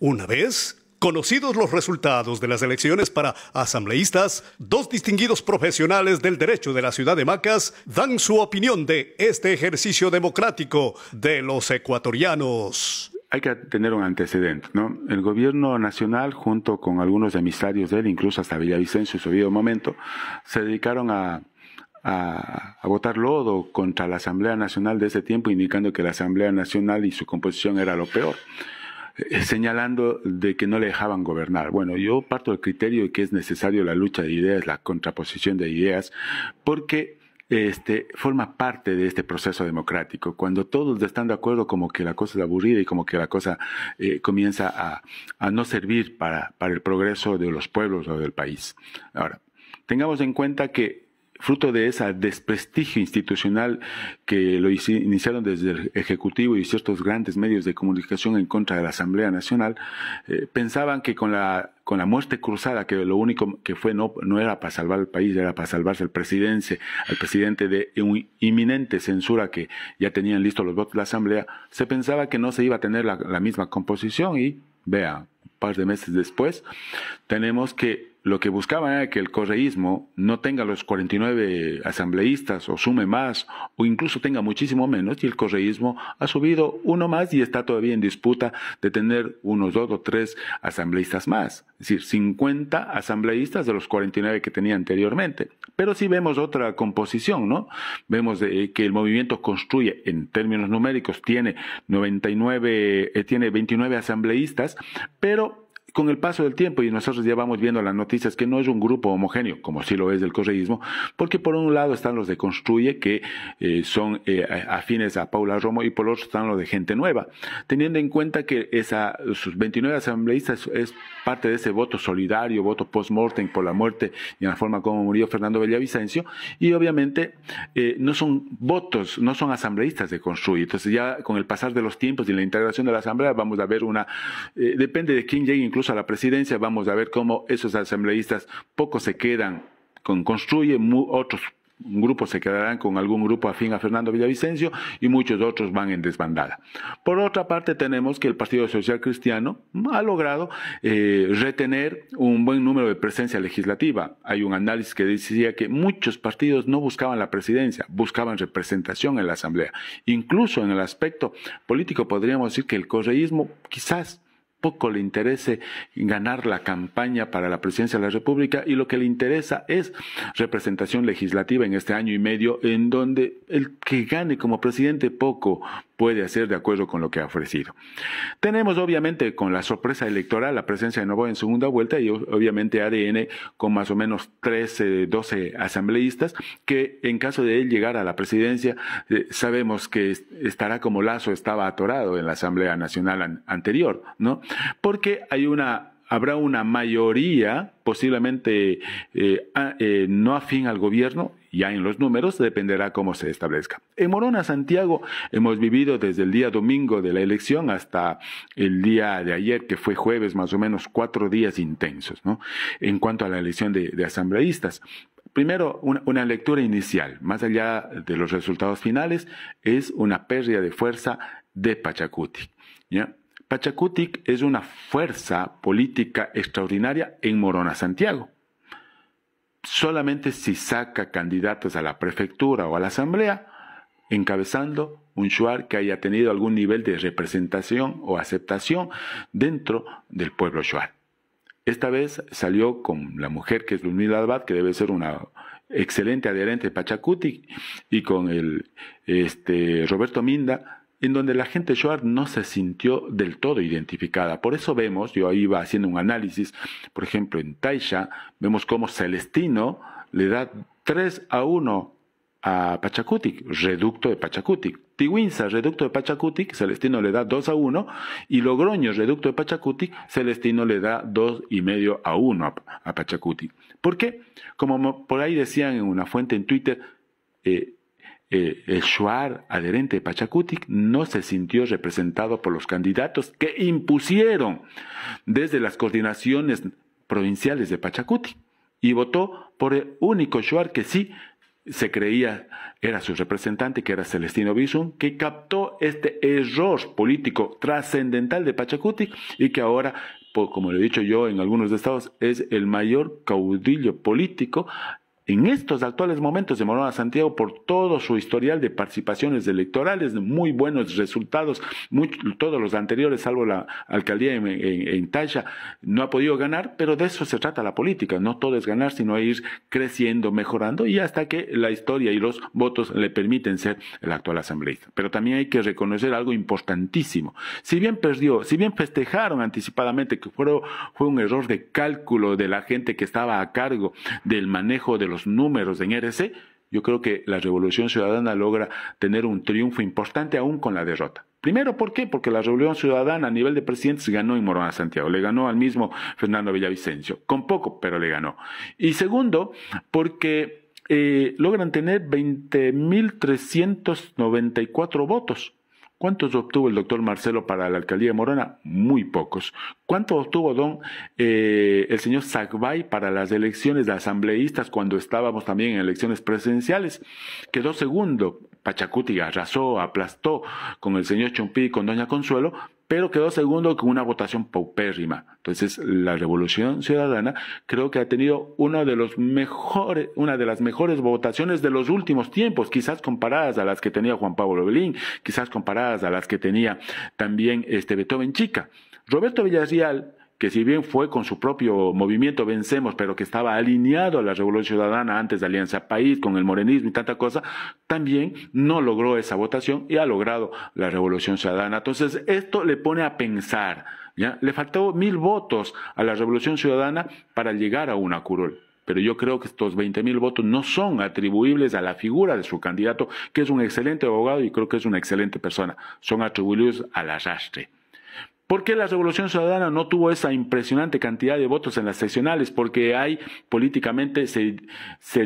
Una vez Conocidos los resultados de las elecciones para asambleístas, dos distinguidos profesionales del derecho de la ciudad de Macas dan su opinión de este ejercicio democrático de los ecuatorianos. Hay que tener un antecedente, ¿no? El gobierno nacional, junto con algunos emisarios de él, incluso hasta Villavicencio, su debido momento, se dedicaron a, votar lodo contra la Asamblea Nacional de ese tiempo, indicando que la Asamblea Nacional y su composición era lo peor. Eh, señalando de que no le dejaban gobernar. Bueno, yo parto del criterio de que es necesario la lucha de ideas, la contraposición de ideas, porque este, forma parte de este proceso democrático. Cuando todos están de acuerdo, como que la cosa es aburrida y como que la cosa eh, comienza a, a, no servir para, para el progreso de los pueblos o del país. Ahora, tengamos en cuenta que fruto de ese desprestigio institucional que lo iniciaron desde el Ejecutivo y ciertos grandes medios de comunicación en contra de la Asamblea Nacional, eh, pensaban que con la, con la muerte cruzada, que lo único que fue no, era para salvar el país, era para salvarse al presidente, al presidente de una inminente censura que ya tenían listos los votos de la Asamblea, se pensaba que no se iba a tener la, la misma composición y, vea, un par de meses después, tenemos que lo que buscaban era que el correísmo no tenga los 49 asambleístas o sume más o incluso tenga muchísimo menos y el correísmo ha subido uno más y está todavía en disputa de tener unos dos o tres asambleístas más, es decir, 50 asambleístas de los 49 que tenía anteriormente. Pero sí vemos otra composición, ¿no? Vemos que el movimiento construye en términos numéricos tiene 99 eh, tiene 29 asambleístas, pero con el paso del tiempo, y nosotros ya vamos viendo las noticias, que no es un grupo homogéneo, como sí lo es el correísmo, porque por un lado están los de Construye, que eh, son eh, afines a Paula Romo, y por otro están los de Gente Nueva, teniendo en cuenta que esa, sus 29 asambleístas es parte de ese voto solidario, voto post-mortem por la muerte y en la forma como murió Fernando Bellavicencio y obviamente eh, no son votos, no son asambleístas de Construye. Entonces ya con el pasar de los tiempos y la integración de la asamblea vamos a ver una, depende de quién llegue a la presidencia. Vamos a ver cómo esos asambleístas, pocos se quedan con Construye, otros grupos se quedarán con algún grupo afín a Fernando Villavicencio y muchos otros van en desbandada. Por otra parte, tenemos que el Partido Social Cristiano ha logrado eh, retener un buen número de presencia legislativa. Hay un análisis que decía que muchos partidos no buscaban la presidencia, buscaban representación en la Asamblea. Incluso en el aspecto político podríamos decir que el correísmo quizás poco le interese ganar la campaña para la presidencia de la República y lo que le interesa es representación legislativa en este año y medio en donde el que gane como presidente poco puede hacer de acuerdo con lo que ha ofrecido. Tenemos obviamente con la sorpresa electoral la presencia de nuevo en segunda vuelta y obviamente ADN con más o menos 13, 12 asambleístas que en caso de él llegar a la presidencia eh, sabemos que estará como Lazo estaba atorado en la Asamblea Nacional anterior, ¿no? Porque hay una habrá una mayoría, posiblemente eh, eh, no afín al gobierno, ya en los números dependerá cómo se establezca. En Morona, Santiago, hemos vivido desde el día domingo de la elección hasta el día de ayer, que fue jueves, más o menos cuatro días intensos, ¿no? En cuanto a la elección de, asambleístas. Primero, una, una, lectura inicial, más allá de los resultados finales, es una pérdida de fuerza de Pachacuti. ¿ya? Pachacutic es una fuerza política extraordinaria en Morona, Santiago. Solamente si saca candidatos a la prefectura o a la asamblea, encabezando un shuar que haya tenido algún nivel de representación o aceptación dentro del pueblo shuar. Esta vez salió con la mujer que es Lumila Abad, que debe ser una excelente adherente de Pachacuti, y con el este, Roberto Minda, en donde la gente Schwartz no se sintió del todo identificada. Por eso vemos, yo ahí iba haciendo un análisis, por ejemplo, en Taisha, vemos cómo Celestino le da 3 a 1 a Pachacuti, reducto de Pachacuti. Tiwinza, reducto de Pachacuti, Celestino le da 2 a 1. Y Logroño, reducto de Pachacuti, Celestino le da 2 y medio a 1 a, Pachacuti. ¿Por qué? Como por ahí decían en una fuente en Twitter, eh, eh, el Shuar adherente de Pachacutic no se sintió representado por los candidatos que impusieron desde las coordinaciones provinciales de Pachacuti y votó por el único Shuar que sí se creía era su representante, que era Celestino Bisum, que captó este error político trascendental de Pachacuti y que ahora, como lo he dicho yo en algunos estados, es el mayor caudillo político en estos actuales momentos de Morona Santiago, por todo su historial de participaciones electorales, muy buenos resultados, todos los anteriores, salvo la alcaldía en, en, no ha podido ganar, pero de eso se trata la política. No todo es ganar, sino ir creciendo, mejorando y hasta que la historia y los votos le permiten ser el actual asambleísta. Pero también hay que reconocer algo importantísimo. Si bien perdió, si bien festejaron anticipadamente que fue, fue un error de cálculo de la gente que estaba a cargo del manejo de los números en RC, yo creo que la Revolución Ciudadana logra tener un triunfo importante aún con la derrota. Primero, ¿por qué? Porque la Revolución Ciudadana a nivel de presidentes ganó en Morón Santiago, le ganó al mismo Fernando Villavicencio, con poco, pero le ganó. Y segundo, porque eh, logran tener 20.394 votos. ¿Cuántos obtuvo el doctor Marcelo para la alcaldía de Morona? Muy pocos. ¿Cuántos obtuvo don eh, el señor Zagbay para las elecciones de asambleístas cuando estábamos también en elecciones presidenciales? Quedó segundo. Pachacuti arrasó, aplastó con el señor Chompi y con doña Consuelo, pero quedó segundo con una votación paupérrima. Entonces, la Revolución Ciudadana creo que ha tenido una de, los mejores, una de las mejores votaciones de los últimos tiempos, quizás comparadas a las que tenía Juan Pablo Belín, quizás comparadas a las que tenía también este Beethoven Chica. Roberto Villarreal que si bien fue con su propio movimiento Vencemos, pero que estaba alineado a la Revolución Ciudadana antes de Alianza País, con el morenismo y tanta cosa, también no logró esa votación y ha logrado la Revolución Ciudadana. Entonces, esto le pone a pensar, ¿ya? Le faltó mil votos a la Revolución Ciudadana para llegar a una curul pero yo creo que estos 20 mil votos no son atribuibles a la figura de su candidato, que es un excelente abogado y creo que es una excelente persona, son atribuibles al arrastre. ¿Por qué la Revolución Ciudadana no tuvo esa impresionante cantidad de votos en las seccionales? Porque hay políticamente se,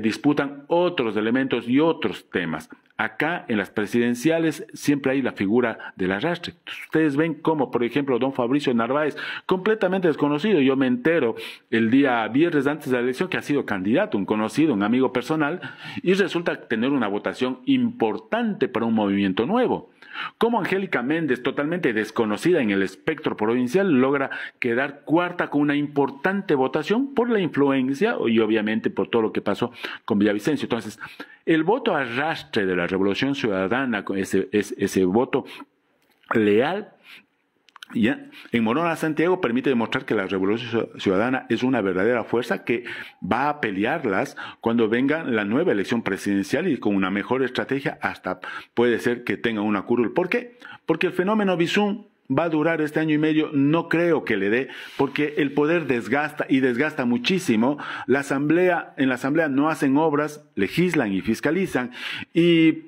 disputan otros elementos y otros temas. Acá en las presidenciales siempre hay la figura del arrastre. Ustedes ven cómo, por ejemplo, don Fabricio Narváez, completamente desconocido, yo me entero el día viernes antes de la elección que ha sido candidato, un conocido, un amigo personal, y resulta tener una votación importante para un movimiento nuevo. Cómo Angélica Méndez, totalmente desconocida en el espectro provincial, logra quedar cuarta con una importante votación por la influencia y obviamente por todo lo que pasó con Villavicencio. Entonces, el voto arrastre de la Revolución Ciudadana, ese, ese voto leal, ¿Ya? En Morona Santiago permite demostrar que la revolución ciudadana es una verdadera fuerza que va a pelearlas cuando venga la nueva elección presidencial y con una mejor estrategia hasta puede ser que tenga una curul. ¿Por qué? Porque el fenómeno Bizum va a durar este año y medio, no creo que le dé, porque el poder desgasta y desgasta muchísimo. La asamblea, en la asamblea no hacen obras, legislan y fiscalizan y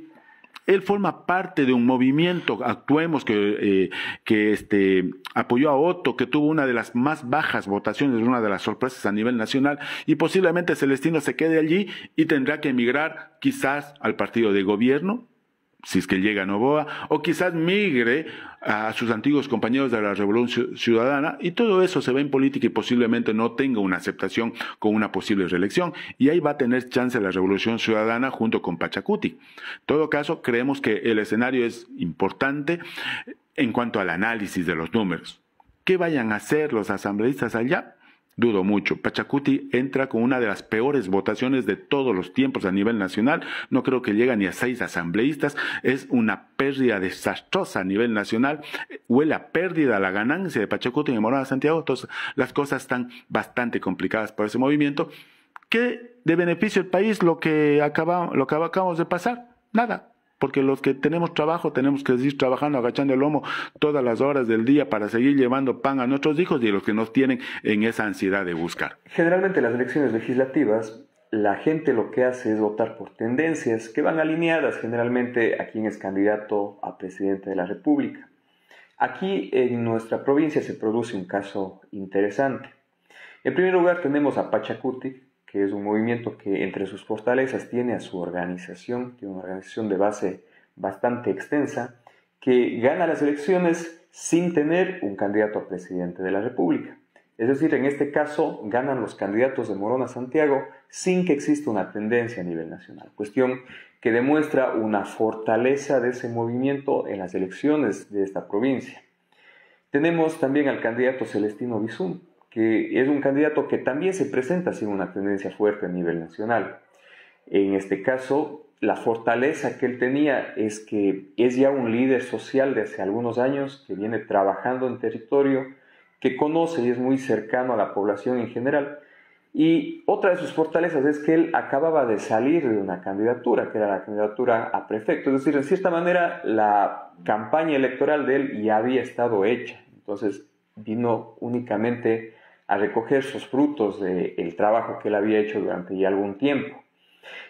él forma parte de un movimiento, actuemos, que, eh, que este, apoyó a Otto, que tuvo una de las más bajas votaciones, una de las sorpresas a nivel nacional, y posiblemente Celestino se quede allí y tendrá que emigrar quizás al partido de gobierno si es que llega Novoa, o quizás migre a sus antiguos compañeros de la Revolución Ciudadana, y todo eso se ve en política y posiblemente no tenga una aceptación con una posible reelección, y ahí va a tener chance la Revolución Ciudadana junto con Pachacuti. En todo caso, creemos que el escenario es importante en cuanto al análisis de los números. ¿Qué vayan a hacer los asambleístas allá? Dudo mucho. Pachacuti entra con una de las peores votaciones de todos los tiempos a nivel nacional. No creo que llegue ni a seis asambleístas. Es una pérdida desastrosa a nivel nacional. Huele a pérdida la ganancia de Pachacuti en Morada Santiago. Entonces, las cosas están bastante complicadas para ese movimiento. ¿Qué de beneficio el país lo que, lo que acabamos de pasar? Nada porque los que tenemos trabajo tenemos que seguir trabajando, agachando el lomo todas las horas del día para seguir llevando pan a nuestros hijos y los que nos tienen en esa ansiedad de buscar. Generalmente las elecciones legislativas la gente lo que hace es votar por tendencias que van alineadas generalmente a quien es candidato a presidente de la República. Aquí en nuestra provincia se produce un caso interesante. En primer lugar tenemos a Pachacuti, que es un movimiento que entre sus fortalezas tiene a su organización, tiene una organización de base bastante extensa, que gana las elecciones sin tener un candidato a presidente de la República. Es decir, en este caso ganan los candidatos de Morona Santiago sin que exista una tendencia a nivel nacional, cuestión que demuestra una fortaleza de ese movimiento en las elecciones de esta provincia. Tenemos también al candidato Celestino Bizum, que es un candidato que también se presenta sin una tendencia fuerte a nivel nacional. En este caso, la fortaleza que él tenía es que es ya un líder social de hace algunos años, que viene trabajando en territorio, que conoce y es muy cercano a la población en general. Y otra de sus fortalezas es que él acababa de salir de una candidatura, que era la candidatura a prefecto. Es decir, en cierta manera, la campaña electoral de él ya había estado hecha. Entonces, vino únicamente a recoger sus frutos del trabajo que él había hecho durante ya algún tiempo.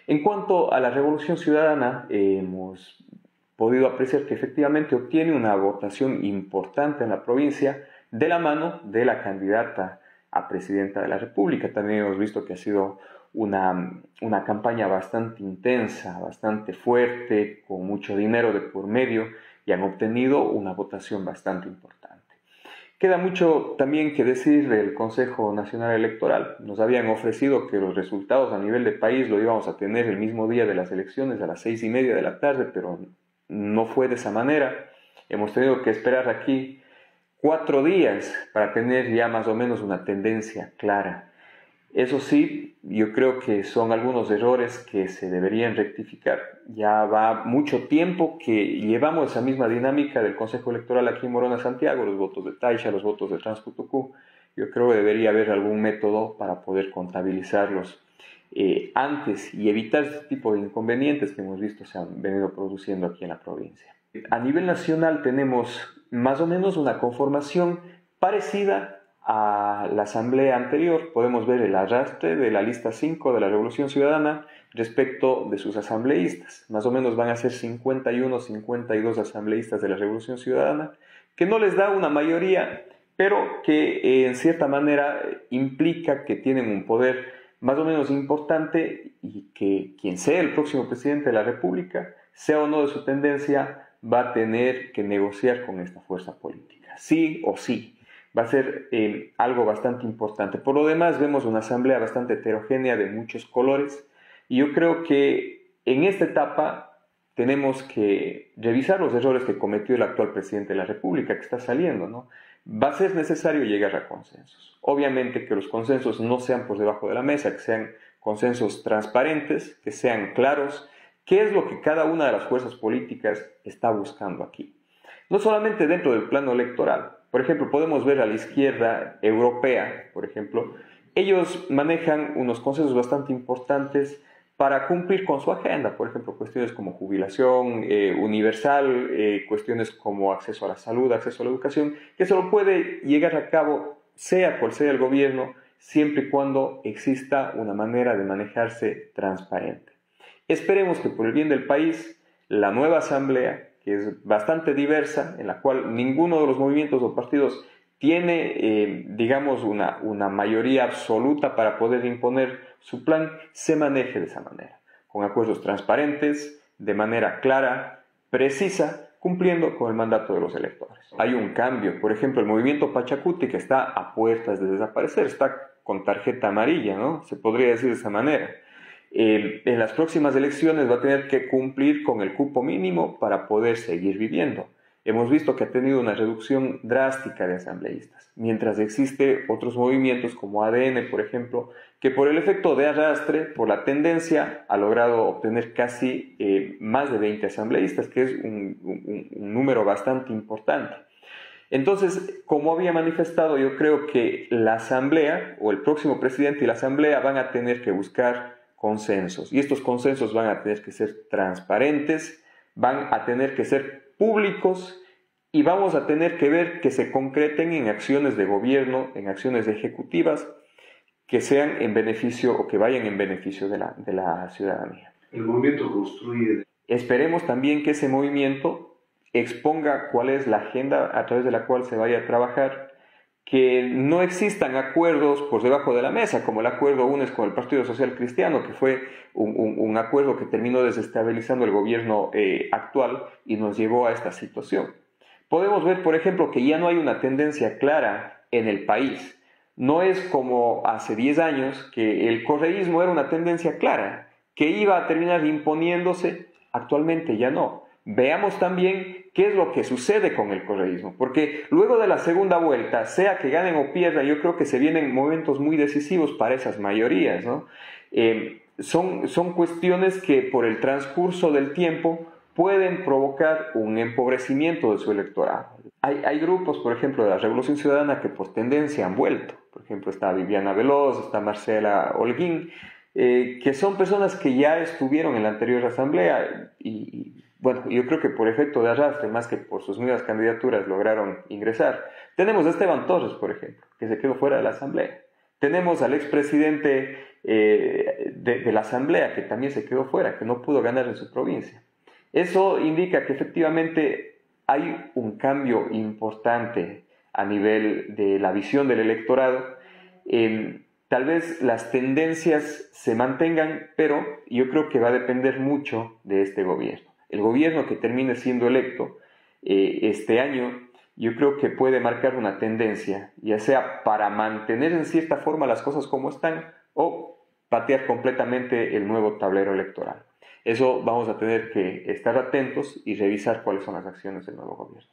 En cuanto a la Revolución Ciudadana, hemos podido apreciar que efectivamente obtiene una votación importante en la provincia de la mano de la candidata a presidenta de la República. También hemos visto que ha sido una, una campaña bastante intensa, bastante fuerte, con mucho dinero de por medio y han obtenido una votación bastante importante. Queda mucho también que decir del Consejo Nacional Electoral. Nos habían ofrecido que los resultados a nivel de país lo íbamos a tener el mismo día de las elecciones a las seis y media de la tarde, pero no fue de esa manera. Hemos tenido que esperar aquí cuatro días para tener ya más o menos una tendencia clara. Eso sí, yo creo que son algunos errores que se deberían rectificar. Ya va mucho tiempo que llevamos esa misma dinámica del Consejo Electoral aquí en Morona Santiago, los votos de Taisha, los votos de Transcutucú. Yo creo que debería haber algún método para poder contabilizarlos eh, antes y evitar este tipo de inconvenientes que hemos visto se han venido produciendo aquí en la provincia. A nivel nacional tenemos más o menos una conformación parecida a la asamblea anterior podemos ver el arrastre de la lista 5 de la Revolución Ciudadana respecto de sus asambleístas. Más o menos van a ser 51, 52 asambleístas de la Revolución Ciudadana, que no les da una mayoría, pero que eh, en cierta manera eh, implica que tienen un poder más o menos importante y que quien sea el próximo presidente de la República, sea o no de su tendencia, va a tener que negociar con esta fuerza política, sí o sí va a ser eh, algo bastante importante. Por lo demás, vemos una asamblea bastante heterogénea de muchos colores y yo creo que en esta etapa tenemos que revisar los errores que cometió el actual presidente de la República que está saliendo, ¿no? Va a ser necesario llegar a consensos. Obviamente que los consensos no sean por debajo de la mesa, que sean consensos transparentes, que sean claros, qué es lo que cada una de las fuerzas políticas está buscando aquí. No solamente dentro del plano electoral, por ejemplo, podemos ver a la izquierda europea, por ejemplo, ellos manejan unos consensos bastante importantes para cumplir con su agenda, por ejemplo, cuestiones como jubilación eh, universal, eh, cuestiones como acceso a la salud, acceso a la educación, que solo puede llegar a cabo, sea cual sea el gobierno, siempre y cuando exista una manera de manejarse transparente. Esperemos que por el bien del país, la nueva asamblea que es bastante diversa, en la cual ninguno de los movimientos o partidos tiene, eh, digamos, una, una mayoría absoluta para poder imponer su plan, se maneje de esa manera, con acuerdos transparentes, de manera clara, precisa, cumpliendo con el mandato de los electores. Hay un cambio, por ejemplo, el movimiento Pachacuti que está a puertas de desaparecer, está con tarjeta amarilla, ¿no? Se podría decir de esa manera. Eh, en las próximas elecciones va a tener que cumplir con el cupo mínimo para poder seguir viviendo. Hemos visto que ha tenido una reducción drástica de asambleístas, mientras existe otros movimientos como ADN, por ejemplo, que por el efecto de arrastre, por la tendencia, ha logrado obtener casi eh, más de 20 asambleístas, que es un, un número bastante importante. Entonces, como había manifestado, yo creo que la Asamblea o el próximo presidente y la Asamblea van a tener que buscar consensos. Y estos consensos van a tener que ser transparentes, van a tener que ser públicos y vamos a tener que ver que se concreten en acciones de gobierno, en acciones ejecutivas que sean en beneficio o que vayan en beneficio de la, de la ciudadanía. El movimiento construye. Esperemos también que ese movimiento exponga cuál es la agenda a través de la cual se vaya a trabajar que no existan acuerdos por debajo de la mesa, como el acuerdo UNES con el Partido Social Cristiano, que fue un, acuerdo que terminó desestabilizando el gobierno eh, actual y nos llevó a esta situación. Podemos ver, por ejemplo, que ya no hay una tendencia clara en el país. No es como hace 10 años que el correísmo era una tendencia clara, que iba a terminar imponiéndose, actualmente ya no. Veamos también qué es lo que sucede con el correísmo, porque luego de la segunda vuelta, sea que ganen o pierdan, yo creo que se vienen momentos muy decisivos para esas mayorías. ¿no? Eh, son, son cuestiones que por el transcurso del tiempo pueden provocar un empobrecimiento de su electorado. Hay, hay, grupos, por ejemplo, de la Revolución Ciudadana que por tendencia han vuelto. Por ejemplo, está Viviana Veloz, está Marcela Holguín, eh, que son personas que ya estuvieron en la anterior asamblea y bueno, yo creo que por efecto de arrastre, más que por sus mismas candidaturas, lograron ingresar. Tenemos a Esteban Torres, por ejemplo, que se quedó fuera de la Asamblea. Tenemos al expresidente eh, de, la Asamblea, que también se quedó fuera, que no pudo ganar en su provincia. Eso indica que efectivamente hay un cambio importante a nivel de la visión del electorado. tal vez las tendencias se mantengan, pero yo creo que va a depender mucho de este gobierno el gobierno que termine siendo electo eh, este año, yo creo que puede marcar una tendencia, ya sea para mantener en cierta forma las cosas como están o patear completamente el nuevo tablero electoral. Eso vamos a tener que estar atentos y revisar cuáles son las acciones del nuevo gobierno.